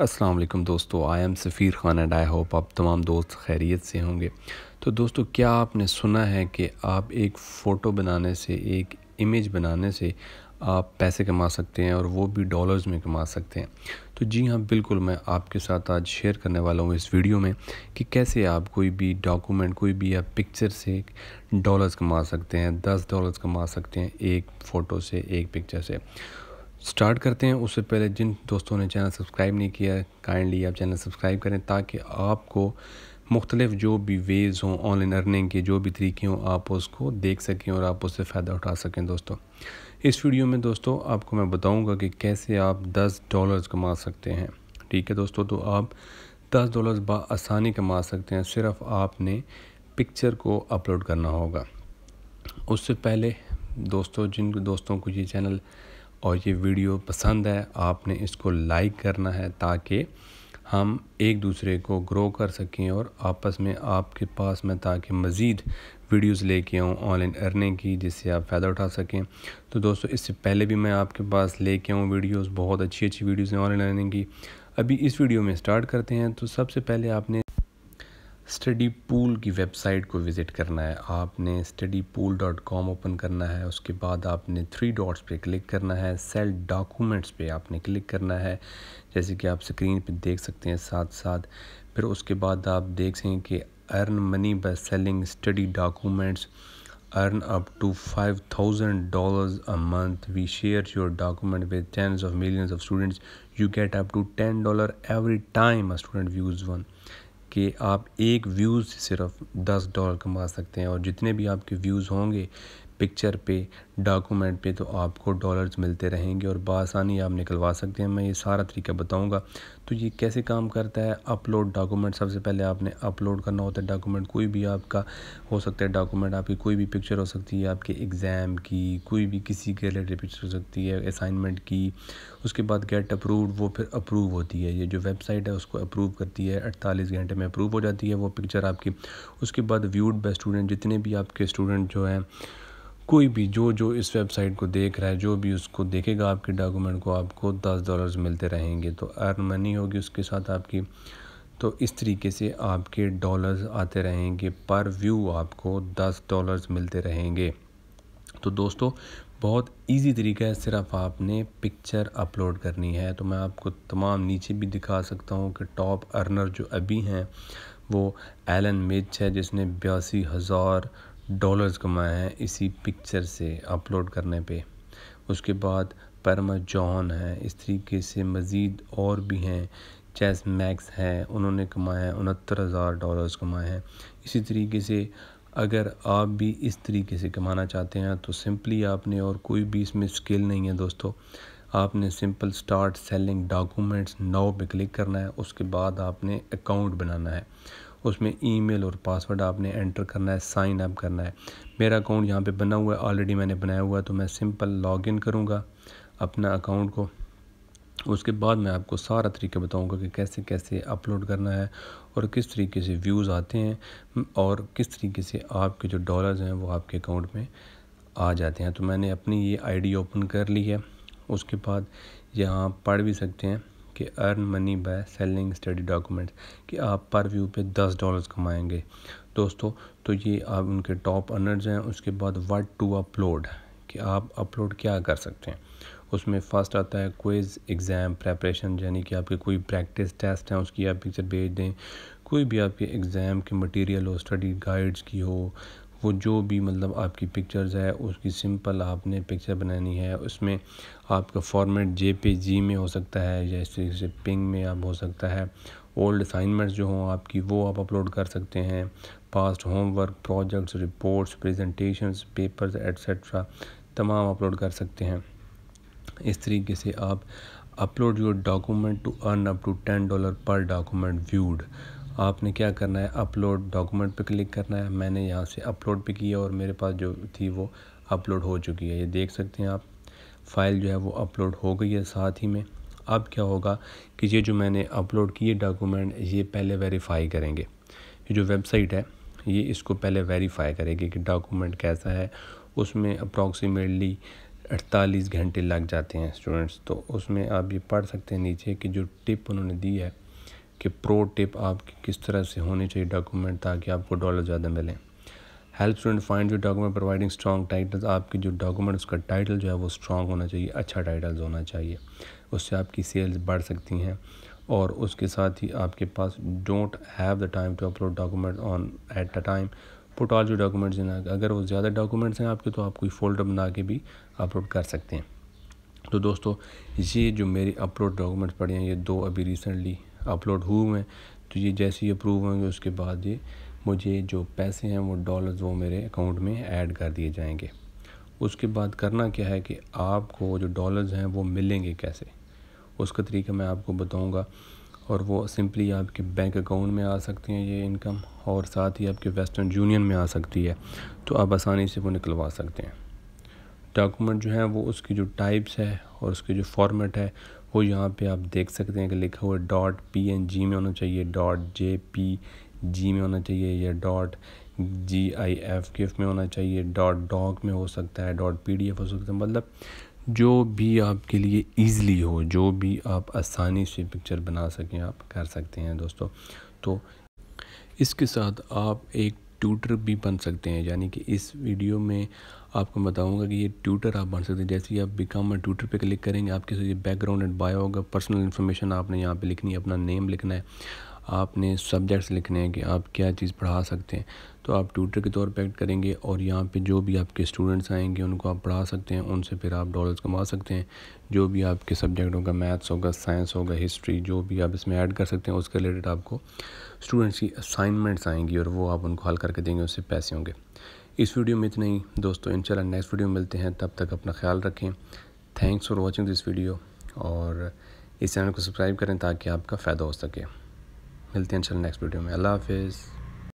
अस्सलाम वालेकुम दोस्तों I am Safir Khan and I hope आप तमाम दोस्त खैरियत से होंगे तो दोस्तों क्या आपने सुना है कि आप एक फ़ोटो बनाने से एक इमेज बनाने से आप पैसे कमा सकते हैं और वो भी डॉलर्स में कमा सकते हैं तो जी हाँ बिल्कुल मैं आपके साथ आज शेयर करने वाला हूँ इस वीडियो में कि कैसे आप कोई भी डॉक्यूमेंट कोई भी आप पिक्चर से डॉलर्स कमा सकते हैं दस डॉलर्स कमा सकते हैं एक फ़ोटो से एक पिक्चर से स्टार्ट करते हैं उससे पहले जिन दोस्तों ने चैनल सब्सक्राइब नहीं किया काइंडली आप चैनल सब्सक्राइब करें ताकि आपको मुख्तलिफ जो भी वेज़ हों ऑनलाइन अर्निंग के जो भी तरीके हों आप उसको देख सकें और आप उससे फ़ायदा उठा सकें दोस्तों इस वीडियो में दोस्तों आपको मैं बताऊंगा कि कैसे आप 10 डॉलर्स कमा सकते हैं ठीक है दोस्तों तो आप 10 डॉलर्स बसानी कमा सकते हैं सिर्फ आपने पिक्चर को अपलोड करना होगा उससे पहले दोस्तों जिन दोस्तों को ये चैनल और ये वीडियो पसंद है आपने इसको लाइक करना है ताकि हम एक दूसरे को ग्रो कर सकें और आपस में आपके पास में ताकि मज़ीद वीडियोस लेके आऊँ ऑनलाइन अर्निंग की जिससे आप फ़ायदा उठा सकें तो दोस्तों इससे पहले भी मैं आपके पास लेके आऊँ वीडियोस बहुत अच्छी अच्छी वीडियोस हैं ऑनलाइन अर्निंग की अभी इस वीडियो में स्टार्ट करते हैं तो सबसे पहले आपने स्टडी पूल की वेबसाइट को विज़िट करना है आपने study pool dot com open करना है उसके बाद आपने थ्री डॉट्स पे क्लिक करना है सेल डॉक्यूमेंट्स पे आपने क्लिक करना है जैसे कि आप स्क्रीन पे देख सकते हैं साथ साथ फिर उसके बाद आप देख सकें कि earn money by selling study documents five thousand to a month we share your document with tens of millions of students you get up to ten dollar every time a student views one कि आप एक views सिर्फ दस dollar कमा सकते हैं और जितने भी आपके व्यूज़ होंगे पिक्चर पे डॉक्यूमेंट पे तो आपको डॉलर्स मिलते रहेंगे और बसानी आप निकलवा सकते हैं मैं ये सारा तरीका बताऊंगा तो ये कैसे काम करता है अपलोड डॉक्यूमेंट सबसे पहले आपने अपलोड करना होता है डॉक्यूमेंट कोई भी आपका हो सकता है डॉक्यूमेंट आपकी कोई भी पिक्चर हो सकती है आपके एग्ज़ाम की कोई भी किसी के रिलेटेड पिक्चर हो सकती है असाइनमेंट की उसके बाद गेट अप्रूव वो फिर अप्रूव होती है ये जो वेबसाइट है उसको अप्रूव करती है अड़तालीस घंटे में अप्रूव हो जाती है वो पिक्चर आपकी उसके बाद व्यूड बाई स्टूडेंट जितने भी आपके स्टूडेंट जो हैं कोई भी जो जो इस वेबसाइट को देख रहा है जो भी उसको देखेगा आपके डॉक्यूमेंट को आपको दस डॉलर्स मिलते रहेंगे तो अर्न मनी होगी उसके साथ आपकी तो इस तरीके से आपके डॉलर्स आते रहेंगे पर व्यू आपको दस डॉलर्स मिलते रहेंगे तो दोस्तों बहुत इजी तरीका है सिर्फ आपने पिक्चर अपलोड करनी है तो मैं आपको तमाम नीचे भी दिखा सकता हूँ कि टॉप अर्नर जो अभी हैं वो एलन मिच है जिसने बयासी हज़ार डॉलर्स कमाए हैं इसी पिक्चर से अपलोड करने पे उसके बाद परमा जॉन हैं इस तरीके से मज़ीद और भी हैं चेस मैक्स हैं उन्होंने कमाए हैं उनहत्तर हज़ार डॉलर्स कमाए हैं इसी तरीके से अगर आप भी इस तरीके से कमाना चाहते हैं तो सिंपली आपने और कोई भी इसमें स्किल नहीं है दोस्तों आपने simple start selling documents now पे क्लिक करना है उसके बाद आपने अकाउंट बनाना है उसमें ईमेल और पासवर्ड आपने एंटर करना है साइन अप करना है मेरा अकाउंट यहाँ पे बना हुआ है ऑलरेडी मैंने बनाया हुआ है तो मैं सिंपल लॉगिन करूँगा अपना अकाउंट को उसके बाद मैं आपको सारा तरीका बताऊंगा कि कैसे कैसे अपलोड करना है और किस तरीके से व्यूज़ आते हैं और किस तरीके से आपके जो डॉलर्स हैं वो आपके अकाउंट में आ जाते हैं तो मैंने अपनी ये आईडी ओपन कर ली है उसके बाद यहाँ पढ़ भी सकते हैं कि earn money by selling study documents कि आप पर व्यू पे दस डॉलर्स कमाएंगे दोस्तों तो ये आप उनके टॉप अर्नर्स हैं उसके बाद व्हाट टू अपलोड कि आप अपलोड क्या कर सकते हैं उसमें फर्स्ट आता है क्विज़ एग्ज़ाम प्रेपरेशन यानी कि आपके कोई प्रैक्टिस टेस्ट हैं उसकी आप पिक्चर भेज दें कोई भी आपके एग्ज़ाम के मटेरियल हो स्टडी गाइड्स की हो वो जो भी मतलब आपकी पिक्चर्स है उसकी सिंपल आपने पिक्चर बनानी है उसमें आपका फॉर्मेट जे पे जी में हो सकता है या इस तरीके से पिंग में आप हो सकता है ओल्ड असाइनमेंट्स जो हों आपकी वो आप अपलोड कर सकते हैं past homework projects reports presentations papers etcetera तमाम अपलोड कर सकते हैं इस तरीके से आप upload your document to earn up to ten dollar per document viewed आपने क्या करना है अपलोड डॉक्यूमेंट पे क्लिक करना है मैंने यहाँ से अपलोड पे किया और मेरे पास जो थी वो अपलोड हो चुकी है ये देख सकते हैं आप फ़ाइल जो है वो अपलोड हो गई है साथ ही में अब क्या होगा कि ये जो मैंने अपलोड किए डॉक्यूमेंट ये पहले वेरीफाई करेंगे ये जो वेबसाइट है ये इसको पहले वेरीफाई करेगी कि डॉक्यूमेंट कैसा है उसमें अप्रॉक्सीमेटली अड़तालीस घंटे लग जाते हैं स्टूडेंट्स तो उसमें आप ये पढ़ सकते हैं नीचे कि जो टिप उन्होंने दी है कि प्रो टिप आपकी किस तरह से होनी चाहिए डॉक्यूमेंट ताकि आपको डॉलर ज़्यादा मिले help student find your document providing strong titles आपके जो डॉक्यूमेंट उसका टाइटल जो है वो स्ट्रॉन्ग होना चाहिए अच्छा टाइटल्स होना चाहिए उससे आपकी सेल्स बढ़ सकती हैं और उसके साथ ही आपके पास don't have the time to upload document on at the time put all जो डॉक्यूमेंट्स हैं अगर वो ज़्यादा डॉक्यूमेंट्स हैं आपके तो आप कोई फोल्डर बना के भी अपलोड कर सकते हैं तो दोस्तों ये जो मेरी अपलोड डॉक्यूमेंट्स पड़े हैं ये दो अभी रिसेंटली अपलोड हुए हैं तो ये जैसे ही अप्रूव होंगे उसके बाद ये मुझे जो पैसे हैं वो डॉलर्स वो मेरे अकाउंट में ऐड कर दिए जाएंगे उसके बाद करना क्या है कि आपको जो डॉलर्स हैं वो मिलेंगे कैसे उसका तरीका मैं आपको बताऊंगा और वो सिंपली आपके बैंक अकाउंट में आ सकती हैं ये इनकम और साथ ही आपके वेस्टर्न यूनियन में आ सकती है तो आप आसानी से वो निकलवा सकते हैं डॉक्यूमेंट जो है वो उसकी जो टाइप्स है और उसकी जो फॉर्मेट है वो यहाँ पे आप देख सकते हैं कि लिखा हुआ डॉट पी एन जी में होना चाहिए डॉट जे पी जी में होना चाहिए या dot G I F GIF में होना चाहिए डॉट डॉक में हो सकता है डॉट पी डी एफ हो सकता है मतलब जो भी आपके लिए ईज़िली हो जो भी आप आसानी से पिक्चर बना सकें आप कर सकते हैं दोस्तों तो इसके साथ आप एक ट्यूटर भी बन सकते हैं यानी कि इस वीडियो में आपको बताऊंगा कि ये ट्यूटर आप बन सकते हैं जैसे ही आप बिकम और ट्यूटर पे क्लिक करेंगे आपके ये बैकग्राउंड एंड बायो होगा पर्सनल इन्फॉर्मेशन आपने यहाँ पे लिखनी है अपना नेम लिखना है आपने सब्जेक्ट्स लिखने हैं कि आप क्या चीज़ पढ़ा सकते हैं तो आप ट्यूटर के तौर पर एक्ट करेंगे और यहाँ पे जो भी आपके स्टूडेंट्स आएंगे उनको आप पढ़ा सकते हैं उनसे फिर आप डॉलर्स कमा सकते हैं जो भी आपके सब्जेक्ट होगा मैथ्स होगा साइंस होगा हिस्ट्री जो भी आप इसमें ऐड कर सकते हैं उसके रिलेटेड आपको स्टूडेंट्स की असाइनमेंट्स आएंगी और वो आप उनको हल करके देंगे उससे पैसे होंगे इस वीडियो में इतना ही दोस्तों इंशाल्लाह नेक्स्ट वीडियो में मिलते हैं तब तक अपना ख्याल रखें thanks for watching this video और इस चैनल को सब्सक्राइब करें ताकि आपका फ़ायदा हो सके मिलते हैं इंशाल्लाह नेक्स्ट वीडियो में अल्लाह हाफिज़